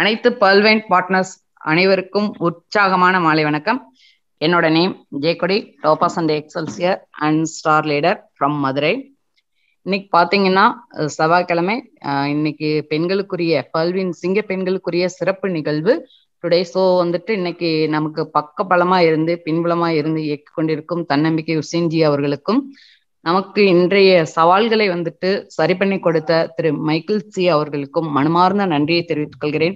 அனைத்து பல்வேன் பார்ட்னர்ஸ் அனைவருக்கும் உற்சாகமான மாலை வணக்கம் என்னோட name Jayakodi topaz and excelsior and star leader from Madurai இன்னைக்கு பார்த்தீங்கன்னா செவ்வாய்க்கிழமை இன்னைக்கு பெண்களுக்குரிய பல்வின் சிங்க பெண்களுக்குரிய சிறப்பு நிகழ்வு டுடே ஸோ வந்துட்டு இன்னைக்கு நமக்கு பக்க பலமா இருந்து பின்புலமா இருந்து இயக்கி கொண்டிருக்கும் தன்னம்பிக்கை உசேன்ஜி அவர்களுக்கும் நமக்கு இன்றைய சவால்களை வந்துட்டு சரி பண்ணி கொடுத்த திரு மைக்கேல் சி அவர்களுக்கும் மனமார்ந்த நன்றியை தெரிவித்துக் கொள்கிறேன்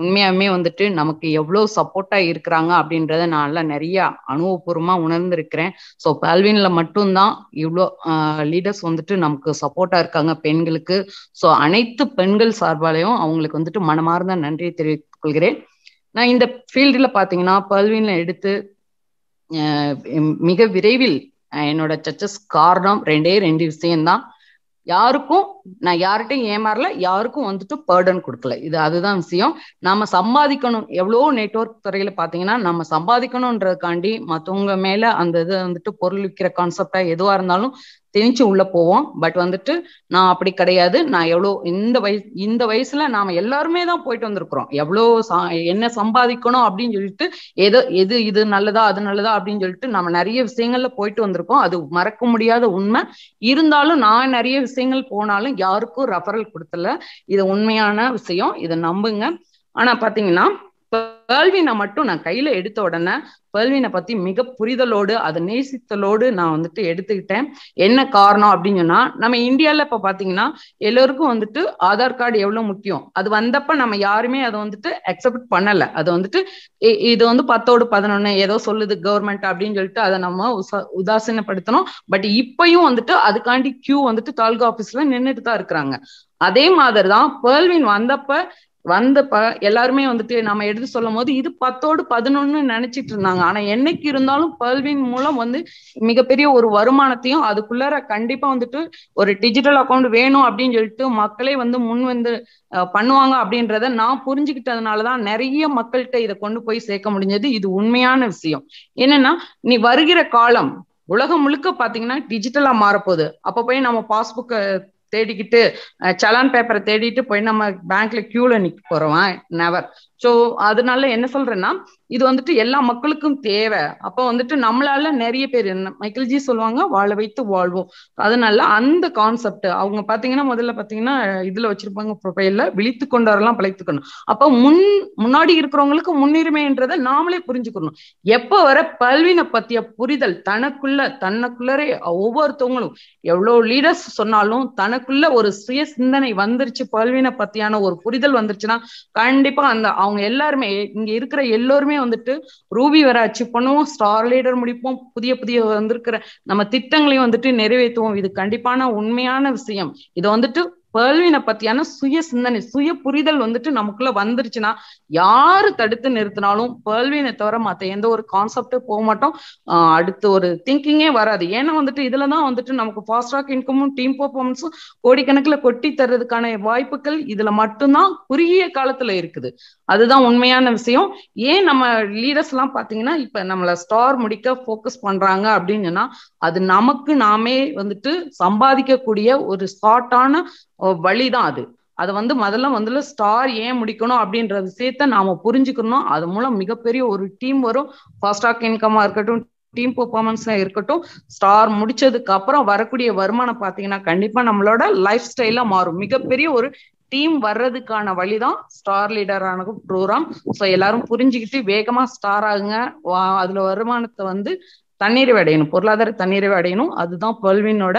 உண்மையாமே வந்துட்டு நமக்கு எவ்வளவு சப்போர்ட்டா இருக்கிறாங்க அப்படின்றத நான் நிறைய அனுபவபூர்வமா உணர்ந்திருக்கிறேன் ஸோ பால்வீன்ல மட்டும்தான் இவ்வளோ லீடர்ஸ் வந்துட்டு நமக்கு சப்போர்ட்டா இருக்காங்க பெண்களுக்கு ஸோ அனைத்து பெண்கள் சார்பாலையும் அவங்களுக்கு வந்துட்டு மனமார்ந்த நன்றியை தெரிவித்துக் கொள்கிறேன் நான் இந்த ஃபீல்டில் பார்த்தீங்கன்னா பல்வின்ல எடுத்து மிக விரைவில் என்னோட சர்ச்சஸ் காரணம் ரெண்டே ரெண்டு விஷயம்தான் யாருக்கும் நான் யார்கிட்டையும் ஏமாறல யாருக்கும் வந்துட்டு பேர்டன் கொடுக்கல இது அதுதான் விஷயம் நாம சம்பாதிக்கணும் எவ்வளோ நெட்ஒர்க் துறையில பாத்தீங்கன்னா நம்ம சம்பாதிக்கணும்ன்றதுக்காண்டி மத்தவங்க மேல அந்த இது வந்துட்டு பொருள் விற்கிற கான்செப்டா எதுவா இருந்தாலும் திணிச்சு உள்ள போவோம் பட் வந்துட்டு நான் அப்படி கிடையாது நான் எவ்வளோ இந்த வயசு இந்த வயசுல நாம எல்லாருமே தான் போயிட்டு வந்திருக்கிறோம் எவ்வளோ என்ன சம்பாதிக்கணும் அப்படின்னு சொல்லிட்டு ஏதோ எது இது நல்லதா அது நல்லதா அப்படின்னு சொல்லிட்டு நம்ம நிறைய விஷயங்கள்ல போயிட்டு வந்திருக்கோம் அது மறக்க முடியாத உண்மை இருந்தாலும் நான் நிறைய விஷயங்கள் போனாலும் யாருக்கும் ரெஃபரல் கொடுத்தல இது உண்மையான விஷயம் இதை நம்புங்க ஆனா பாத்தீங்கன்னா பேர்வினை மட்டும் நான் கையில எடுத்த உடனே பேர்ல்வினை பத்தி மிக புரிதலோடு அதை நேசித்தலோடு நான் வந்துட்டு எடுத்துக்கிட்டேன் என்ன காரணம் அப்படின்னு சொன்னா நம்ம இந்தியால இப்ப பாத்தீங்கன்னா எல்லோருக்கும் வந்துட்டு ஆதார் கார்டு எவ்வளவு முக்கியம் அது வந்தப்ப நம்ம யாருமே அதை வந்துட்டு அக்செப்ட் பண்ணல அது வந்துட்டு இது வந்து பத்தோடு பதினொன்னு ஏதோ சொல்லுது கவர்மெண்ட் அப்படின்னு சொல்லிட்டு அதை நம்ம உதாசீனப்படுத்தணும் பட் இப்பயும் வந்துட்டு அதுக்காண்டி கியூ வந்துட்டு தாலுகா ஆபீஸ்ல நின்றுட்டு தான் இருக்கிறாங்க அதே மாதிரி தான் வந்தப்ப வந்த ப எல்லாருமே வந்துட்டு நம்ம எடுத்து சொல்லும் போது இது பத்தோடு பதினொன்னு நினைச்சிட்டு இருந்தாங்க ஆனா என்னைக்கு இருந்தாலும் பல்வின் மூலம் வந்து மிகப்பெரிய ஒரு வருமானத்தையும் அதுக்குள்ளார கண்டிப்பா வந்துட்டு ஒரு டிஜிட்டல் அக்கௌண்ட் வேணும் அப்படின்னு சொல்லிட்டு மக்களே வந்து முன் வந்து பண்ணுவாங்க அப்படின்றத நான் புரிஞ்சுக்கிட்டதுனாலதான் நிறைய மக்கள்கிட்ட இதை கொண்டு போய் சேர்க்க முடிஞ்சது இது உண்மையான விஷயம் என்னன்னா நீ வருகிற காலம் உலகம் முழுக்க பாத்தீங்கன்னா டிஜிட்டலா மாறப்போகுது அப்ப போய் நம்ம பாஸ்புக்கை தேடிக்கிட்டு சலான் பேப்பரை தேடிட்டு போய் நம்ம பேங்க்ல கியூல நிக்க போறோம் நெவர் சோ அதனால என்ன சொல்றேன்னா இது வந்துட்டு எல்லா மக்களுக்கும் தேவை அப்ப வந்துட்டு நம்மளால நிறைய பேர் என்ன மைக்கேல்ஜி சொல்லுவாங்க வாழ வைத்து வாழ்வோம் அதனால அந்த கான்செப்ட் அவங்க பாத்தீங்கன்னா முதல்ல பாத்தீங்கன்னா இதுல வச்சிருப்பாங்க ப்ரொஃபைல்ல விழித்து கொண்டவரெல்லாம் பழைத்துக்கணும் அப்ப முன் முன்னாடி இருக்கிறவங்களுக்கு முன்னுரிமைன்றதை நாமளே புரிஞ்சுக்கணும் எப்ப வர பல்வினை பத்திய புரிதல் தனக்குள்ள தனக்குள்ளரே ஒவ்வொருத்தவங்களும் எவ்வளவு லீடர்ஸ் சொன்னாலும் தனக்குள்ள ஒரு சுய சிந்தனை வந்துருச்சு பல்வின பத்தியான ஒரு புரிதல் வந்துருச்சுன்னா கண்டிப்பா அந்த அவங்க அவங்க எல்லாருமே இங்க இருக்கிற எல்லோருமே வந்துட்டு ரூபி வர அச்சீவ் பண்ணுவோம் ஸ்டார் லீடர் முடிப்போம் புதிய புதிய வந்திருக்கிற நம்ம திட்டங்களையும் வந்துட்டு நிறைவேற்றுவோம் இது கண்டிப்பான உண்மையான விஷயம் இது வந்துட்டு பேர்ல்வினை பத்தியான சுய சிந்தனை சுய புரிதல் வந்துட்டு நமக்குள்ள வந்துருச்சுன்னா யாரு தடுத்து நிறுத்தினாலும் பேர்ல்வினை தவிர மத்த எந்த ஒரு கான்செப்டும் போக மாட்டோம் அடுத்து ஒரு திங்கிங்கே வராது ஏன்னா வந்துட்டு இதுலதான் வந்துட்டு நமக்கு ஃபாஸ்ட்ராக் இன்கமும் டீம் பர்ஃபார்மன்ஸும் கோடிக்கணக்கில் கொட்டி தர்றதுக்கான வாய்ப்புகள் இதுல மட்டும்தான் குறுகிய காலத்துல இருக்குது அதுதான் உண்மையான விஷயம் ஏன் நம்ம லீடர்ஸ் எல்லாம் பாத்தீங்கன்னா இப்ப நம்மள ஸ்டார் முடிக்க போக்கஸ் பண்றாங்க அப்படின்னு அது நமக்கு நாமே வந்துட்டு சம்பாதிக்கக்கூடிய ஒரு ஸ்பாட்டான வழிதான் அது அதை வந்து முதல்ல வந்து ஸ்டார் ஏன் முடிக்கணும் அப்படின்ற விஷயத்த நாம புரிஞ்சுக்கணும் அது மூலம் மிகப்பெரிய ஒரு டீம் வரும் ஃபர்ஸ்ட் ஆக் இன்கமா இருக்கட்டும் டீம் பர்ஃபார்மன்ஸ் இருக்கட்டும் ஸ்டார் முடிச்சதுக்கு அப்புறம் வரக்கூடிய வருமானம் பாத்தீங்கன்னா கண்டிப்பா நம்மளோட லைஃப் ஸ்டைலா மாறும் மிகப்பெரிய ஒரு டீம் வர்றதுக்கான வழிதான் ஸ்டார் லீடரான ப்ரோக்ராம் ஸோ எல்லாரும் புரிஞ்சுக்கிட்டு வேகமா ஸ்டார் ஆகுங்க அதுல வருமானத்தை வந்து தண்ணீரை அடையணும் பொருளாதார தண்ணீரை அடையணும் அதுதான் பல்வினோட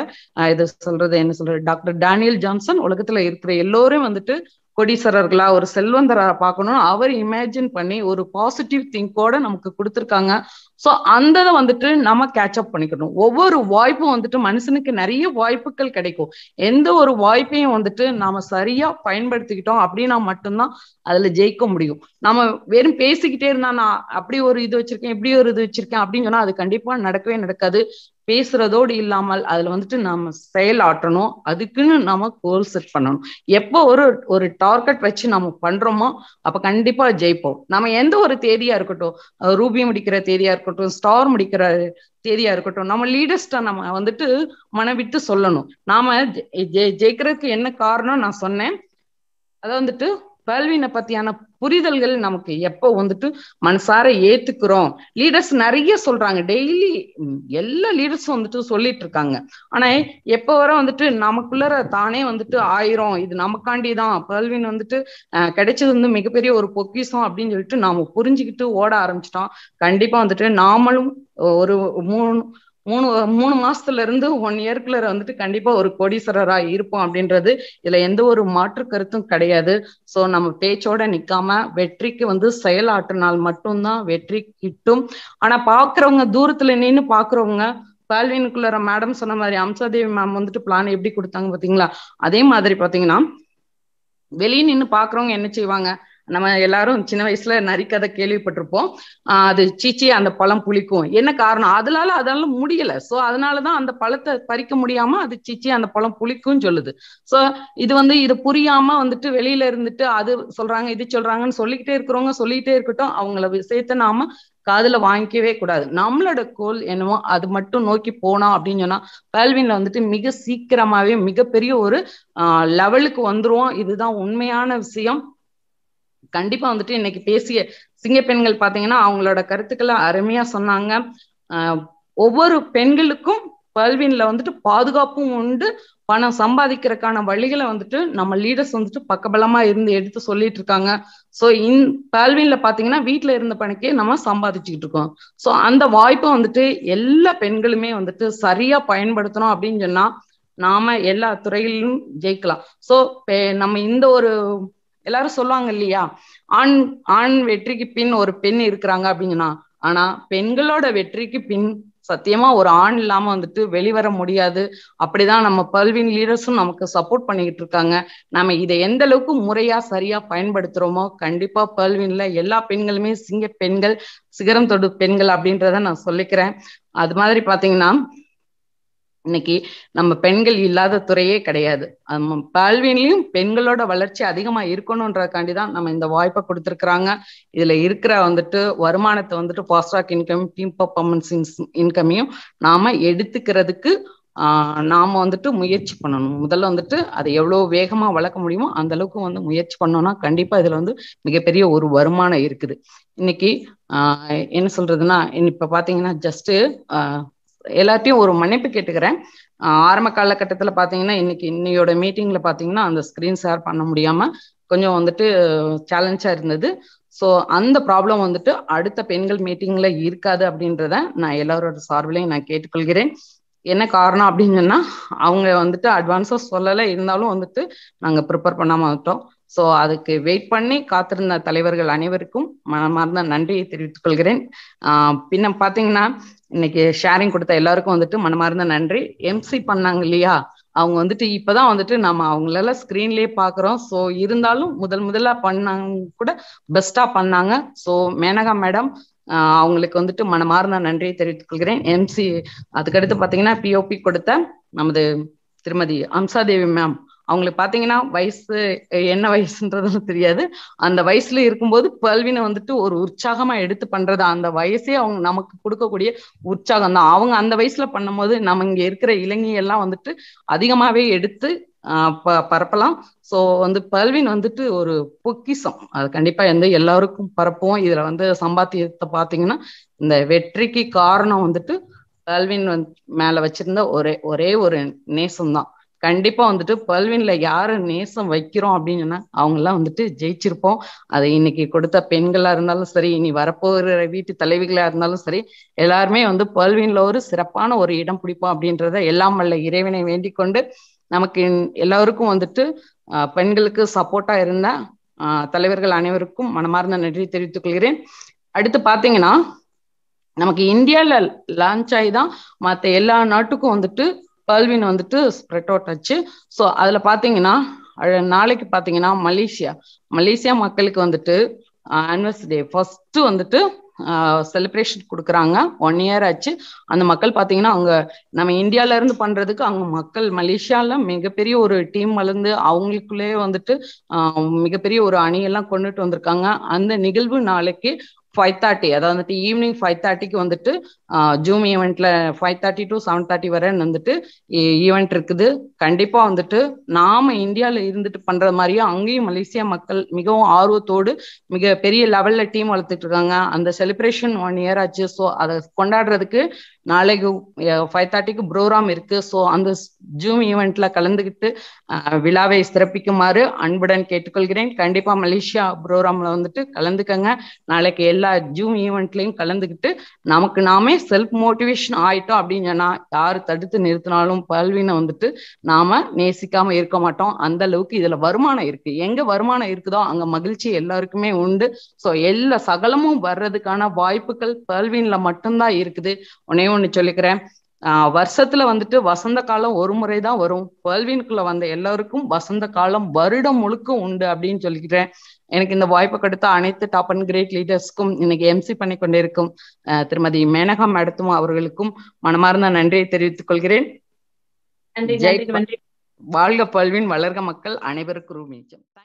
இது சொல்றது என்ன சொல்றது டாக்டர் டேனியல் ஜான்சன் உலகத்துல இருக்கிற எல்லோரும் வந்துட்டு கொடீஸ்வரர்களா ஒரு செல்வந்தரா பார்க்கணும்னு அவர் இமேஜின் பண்ணி ஒரு பாசிட்டிவ் திங்கோட நமக்கு கொடுத்துருக்காங்க சோ அந்த வந்துட்டு நம்ம கேட்ச் அப் பண்ணிக்கணும் ஒவ்வொரு வாய்ப்பும் வந்துட்டு மனுஷனுக்கு நிறைய வாய்ப்புகள் கிடைக்கும் எந்த ஒரு வாய்ப்பையும் வந்துட்டு நாம சரியா பயன்படுத்திக்கிட்டோம் அப்படின்னா மட்டும்தான் அதுல ஜெயிக்க முடியும் நம்ம வெறும் பேசிக்கிட்டே இருந்தா நான் அப்படி ஒரு இது வச்சிருக்கேன் இப்படி ஒரு இது வச்சிருக்கேன் அப்படின்னு சொன்னா அது கண்டிப்பா நடக்கவே நடக்காது பேசுறதோடு இல்லாமல் அதுல வந்துட்டு நாம ஆட்டணும் அதுக்குன்னு நாம கோல் செட் பண்ணணும் எப்போ ஒரு ஒரு டார்கெட் வச்சு நம்ம பண்றோமோ அப்ப கண்டிப்பா ஜெயிப்போம் நம்ம எந்த ஒரு தேதியா இருக்கட்டும் ரூபி முடிக்கிற தேதியா இருக்கட்டும் ஸ்டார் முடிக்கிற தேதியா இருக்கட்டும் நம்ம லீடர்ஸ்ட நம்ம வந்துட்டு மனவிட்டு சொல்லணும் நாம ஜெயிக்கிறதுக்கு என்ன காரணம் நான் சொன்னேன் அதை வந்துட்டு கல்வினை பத்தியான புரிதல்கள் நமக்கு எப்போ வந்துட்டு மனசார ஏத்துக்கிறோம் லீடர்ஸ் நிறைய சொல்றாங்க டெய்லி எல்லா லீடர்ஸும் வந்துட்டு சொல்லிட்டு இருக்காங்க ஆனா எப்போ வர வந்துட்டு நமக்குள்ளற தானே வந்துட்டு ஆயிரும் இது நமக்காண்டி தான் பல்வின் வந்துட்டு கிடைச்சது வந்து மிகப்பெரிய ஒரு பொக்கிசம் அப்படின்னு சொல்லிட்டு நாம புரிஞ்சுக்கிட்டு ஓட ஆரம்பிச்சிட்டோம் கண்டிப்பா வந்துட்டு நாமளும் ஒரு மூணு மூணு மூணு மாசத்துல இருந்து ஒன் இயர்க்குள்ள வந்துட்டு கண்டிப்பா ஒரு கோடீஸ்வரரா இருப்போம் அப்படின்றது இதுல எந்த ஒரு மாற்று கருத்தும் கிடையாது சோ நம்ம பேச்சோட நிக்காம வெற்றிக்கு வந்து செயலாற்றினால் மட்டும்தான் வெற்றி கிட்டும் ஆனா பாக்குறவங்க தூரத்துல நின்னு பாக்குறவங்க பால்வினுக்குள்ள மேடம் சொன்ன மாதிரி அம்சாதேவி மேம் வந்துட்டு பிளான் எப்படி கொடுத்தாங்க பாத்தீங்களா அதே மாதிரி பாத்தீங்கன்னா வெளியே நின்று பாக்குறவங்க என்ன செய்வாங்க நம்ம எல்லாரும் சின்ன வயசுல நரிக்கதை கேள்விப்பட்டிருப்போம் அது சீச்சி அந்த பழம் புளிக்கும் என்ன காரணம் அதனால அதனால முடியல சோ அதனாலதான் அந்த பழத்தை பறிக்க முடியாம அது சீச்சி அந்த பழம் புளிக்கும்னு சொல்லுது சோ இது வந்து இது புரியாம வந்துட்டு வெளியில இருந்துட்டு அது சொல்றாங்க இது சொல்றாங்கன்னு சொல்லிக்கிட்டே இருக்கிறவங்க சொல்லிக்கிட்டே இருக்கட்டும் அவங்கள விஷயத்த நாம காதுல வாங்கிக்கவே கூடாது நம்மளோட கோல் என்னவோ அது மட்டும் நோக்கி போனோம் அப்படின்னு சொன்னா பல்வின்ல வந்துட்டு மிக சீக்கிரமாவே மிகப்பெரிய ஒரு லெவலுக்கு வந்துருவோம் இதுதான் உண்மையான விஷயம் கண்டிப்பா வந்துட்டு இன்னைக்கு பேசிய சிங்க பெண்கள் பாத்தீங்கன்னா அவங்களோட கருத்துக்களை அருமையா சொன்னாங்க ஒவ்வொரு பெண்களுக்கும் பல்வின்ல வந்துட்டு பாதுகாப்பும் உண்டு பணம் சம்பாதிக்கிறதுக்கான வழிகளை வந்துட்டு நம்ம லீடர்ஸ் வந்துட்டு பக்கபலமா இருந்து எடுத்து சொல்லிட்டு இருக்காங்க ஸோ இன் பல்வின்ல பாத்தீங்கன்னா வீட்டுல இருந்த பணிக்கே நம்ம சம்பாதிச்சுக்கிட்டு இருக்கோம் ஸோ அந்த வாய்ப்பை வந்துட்டு எல்லா பெண்களுமே வந்துட்டு சரியா பயன்படுத்தணும் அப்படின்னு சொன்னா நாம எல்லா துறையிலும் ஜெயிக்கலாம் ஸோ நம்ம இந்த ஒரு எல்லாரும் சொல்லுவாங்க இல்லையா ஆண் ஆண் வெற்றிக்கு பின் ஒரு பெண் இருக்கிறாங்க அப்படிங்கன்னா ஆனா பெண்களோட வெற்றிக்கு பின் சத்தியமா ஒரு ஆண் இல்லாம வந்துட்டு வெளிவர முடியாது அப்படிதான் நம்ம பல்வின் லீடர்ஸும் நமக்கு சப்போர்ட் பண்ணிக்கிட்டு இருக்காங்க நம்ம இதை எந்த அளவுக்கு முறையா சரியா பயன்படுத்துறோமோ கண்டிப்பா பல்வின்ல எல்லா பெண்களுமே சிங்க பெண்கள் சிகரம் தொடு பெண்கள் அப்படின்றத நான் சொல்லிக்கிறேன் அது மாதிரி பாத்தீங்கன்னா இன்னைக்கு நம்ம பெண்கள் இல்லாத துறையே கிடையாது பால்வின்லயும் பெண்களோட வளர்ச்சி அதிகமா இருக்கணும்ன்றதுக்காண்டிதான் தான் நம்ம இந்த வாய்ப்பை கொடுத்துருக்குறாங்க இதுல இருக்கிற வந்துட்டு வருமானத்தை வந்துட்டு ஃபாஸ்ட்ராக் இன்கம் டீம் பர்ஃபார்மன்ஸ் இன்கமையும் நாம எடுத்துக்கிறதுக்கு நாம வந்துட்டு முயற்சி பண்ணணும் முதல்ல வந்துட்டு அதை எவ்வளவு வேகமா வளர்க்க முடியுமோ அந்த அளவுக்கு வந்து முயற்சி பண்ணோம்னா கண்டிப்பா இதுல வந்து மிகப்பெரிய ஒரு வருமானம் இருக்குது இன்னைக்கு என்ன சொல்றதுன்னா இப்ப பாத்தீங்கன்னா ஜஸ்ட் எல்லாத்தையும் ஒரு மன்னிப்பு கேட்டுக்கிறேன் ஆரம்ப காலகட்டத்தில் பார்த்தீங்கன்னா இன்னைக்கு இன்னையோட மீட்டிங்ல பார்த்தீங்கன்னா அந்த ஸ்க்ரீன் ஷேர் பண்ண முடியாம கொஞ்சம் வந்துட்டு சேலஞ்சாக இருந்தது ஸோ அந்த ப்ராப்ளம் வந்துட்டு அடுத்த பெண்கள் மீட்டிங்ல இருக்காது அப்படின்றத நான் எல்லாரோட சார்பிலையும் நான் கேட்டுக்கொள்கிறேன் என்ன காரணம் அப்படின்னு சொன்னா அவங்க வந்துட்டு அட்வான்ஸா சொல்லலை இருந்தாலும் வந்துட்டு நாங்கள் ப்ரிப்பேர் பண்ணாமல் வந்துட்டோம் ஸோ அதுக்கு வெயிட் பண்ணி காத்திருந்த தலைவர்கள் அனைவருக்கும் மனமார்ந்த நன்றியை தெரிவித்துக் கொள்கிறேன் பின்ன பாத்தீங்கன்னா இன்னைக்கு ஷேரிங் கொடுத்த எல்லாருக்கும் வந்துட்டு மனமார்ந்த நன்றி எம்சி பண்ணாங்க இல்லையா அவங்க வந்துட்டு இப்பதான் வந்துட்டு நம்ம அவங்களால ஸ்கிரீன்லயே பாக்குறோம் ஸோ இருந்தாலும் முதல் முதலா பண்ணாங்க கூட பெஸ்டா பண்ணாங்க ஸோ மேனகா மேடம் அவங்களுக்கு வந்துட்டு மனமார்ந்த நன்றியை தெரிவித்துக் கொள்கிறேன் எம்சி அதுக்கடுத்து பாத்தீங்கன்னா பிஓபி கொடுத்த நமது திருமதி அம்சாதேவி மேம் அவங்களுக்கு பாத்தீங்கன்னா வயசு என்ன வயசுன்றதுன்னு தெரியாது அந்த வயசுல இருக்கும்போது பல்வினை வந்துட்டு ஒரு உற்சாகமா எடுத்து பண்றது அந்த வயசே அவங்க நமக்கு கொடுக்கக்கூடிய உற்சாகம் தான் அவங்க அந்த வயசுல பண்ணும்போது நம்ம இங்க இருக்கிற இளைஞெல்லாம் வந்துட்டு அதிகமாவே எடுத்து பரப்பலாம் ஸோ வந்து பல்வின் வந்துட்டு ஒரு பொக்கிசம் அது கண்டிப்பா எந்த எல்லாருக்கும் பரப்புவோம் இதுல வந்து சம்பாத்தியத்தை பாத்தீங்கன்னா இந்த வெற்றிக்கு காரணம் வந்துட்டு பல்வின் வந்து மேல வச்சிருந்த ஒரே ஒரே ஒரு நேசம் தான் கண்டிப்பா வந்துட்டு பல்வின்ல யாரு நேசம் வைக்கிறோம் சொன்னா அவங்க எல்லாம் வந்துட்டு ஜெயிச்சிருப்போம் அதை இன்னைக்கு கொடுத்த பெண்களா இருந்தாலும் சரி இனி வரப்போகிற வீட்டு தலைவிகளா இருந்தாலும் சரி எல்லாருமே வந்து பல்வின்ல ஒரு சிறப்பான ஒரு இடம் பிடிப்போம் அப்படின்றத எல்லாம் அல்ல இறைவனை வேண்டிக் கொண்டு நமக்கு எல்லாருக்கும் வந்துட்டு பெண்களுக்கு சப்போர்ட்டா இருந்த தலைவர்கள் அனைவருக்கும் மனமார்ந்த நன்றி தெரிவித்துக் கொள்கிறேன் அடுத்து பாத்தீங்கன்னா நமக்கு இந்தியாவில் லான்ச் ஆகி தான் மற்ற எல்லா நாட்டுக்கும் வந்துட்டு பல்வின் வந்துட்டு ஸ்ப்ரெட் அவுட் ஆச்சு ஸோ அதுல பாத்தீங்கன்னா நாளைக்கு பாத்தீங்கன்னா மலேசியா மலேசியா மக்களுக்கு வந்துட்டு ஆனிவர்சரி டே ஃபர்ஸ்ட் வந்துட்டு செலிப்ரேஷன் கொடுக்குறாங்க ஒன் இயர் ஆச்சு அந்த மக்கள் பார்த்தீங்கன்னா அவங்க நம்ம இந்தியால இருந்து பண்றதுக்கு அவங்க மக்கள் மலேசியால மிகப்பெரிய ஒரு டீம் வளர்ந்து அவங்களுக்குள்ளேயே வந்துட்டு மிகப்பெரிய ஒரு அணியெல்லாம் கொண்டுட்டு வந்திருக்காங்க அந்த நிகழ்வு நாளைக்கு ஃபைவ் தேர்ட்டி அதாவது வந்துட்டு ஈவினிங் ஃபைவ் தேர்ட்டிக்கு வந்துட்டு ஜூம் ஈவெண்ட்ல five thirty to seven thirty வரை வந்துட்டு ஈவெண்ட் இருக்குது கண்டிப்பா வந்துட்டு நாம இந்தியாவில் இருந்துட்டு பண்ற மாதிரியும் அங்கேயும் மலேசியா மக்கள் மிகவும் ஆர்வத்தோடு மிக பெரிய லெவல்ல டீம் வளர்த்துட்டு இருக்காங்க அந்த செலிப்ரேஷன் ஒன் இயர் ஆச்சு ஸோ அதை கொண்டாடுறதுக்கு நாளைக்கு ஃபைவ் தேர்ட்டிக்கு ப்ரோக்ராம் இருக்கு ஸோ அந்த ஜூம் ஈவெண்ட்ல கலந்துகிட்டு விழாவை சிறப்பிக்குமாறு அன்புடன் கேட்டுக்கொள்கிறேன் கண்டிப்பா மலேசியா ப்ரோக்ராம்ல வந்துட்டு கலந்துக்கங்க நாளைக்கு எல்லா ஜூம் ஈவெண்ட்லையும் கலந்துக்கிட்டு நமக்கு நாமே செல்ஃப் மோட்டிவேஷன் ஆயிட்டோம் அப்படின்னு சொன்னா யாரு தடுத்து நிறுத்தினாலும் பல்வினை வந்துட்டு நாம நேசிக்காம இருக்க மாட்டோம் அந்த அளவுக்கு இதுல வருமானம் இருக்கு எங்க வருமானம் இருக்குதோ அங்க மகிழ்ச்சி எல்லாருக்குமே உண்டு ஸோ எல்லா சகலமும் வர்றதுக்கான வாய்ப்புகள் கல்வின்ல மட்டும்தான் இருக்குது உனையும் ஒண்ணு சொல்லிக்கிறேன் ஆஹ் வருஷத்துல வந்துட்டு வசந்த காலம் ஒரு முறை தான் வரும் வேல்வின்குள்ள வந்த எல்லாருக்கும் வசந்த காலம் வருடம் முழுக்க உண்டு அப்படின்னு சொல்லிக்கிறேன் எனக்கு இந்த வாய்ப்பை கொடுத்த அனைத்து டாப் அண்ட் கிரேட் லீடர்ஸ்க்கும் இன்னைக்கு எம்சி பண்ணி கொண்டிருக்கும் திருமதி மேனகா மேடத்தும் அவர்களுக்கும் மனமார்ந்த நன்றியை தெரிவித்துக் கொள்கிறேன் வாழ்க பல்வின் வளர்க மக்கள் அனைவருக்கும்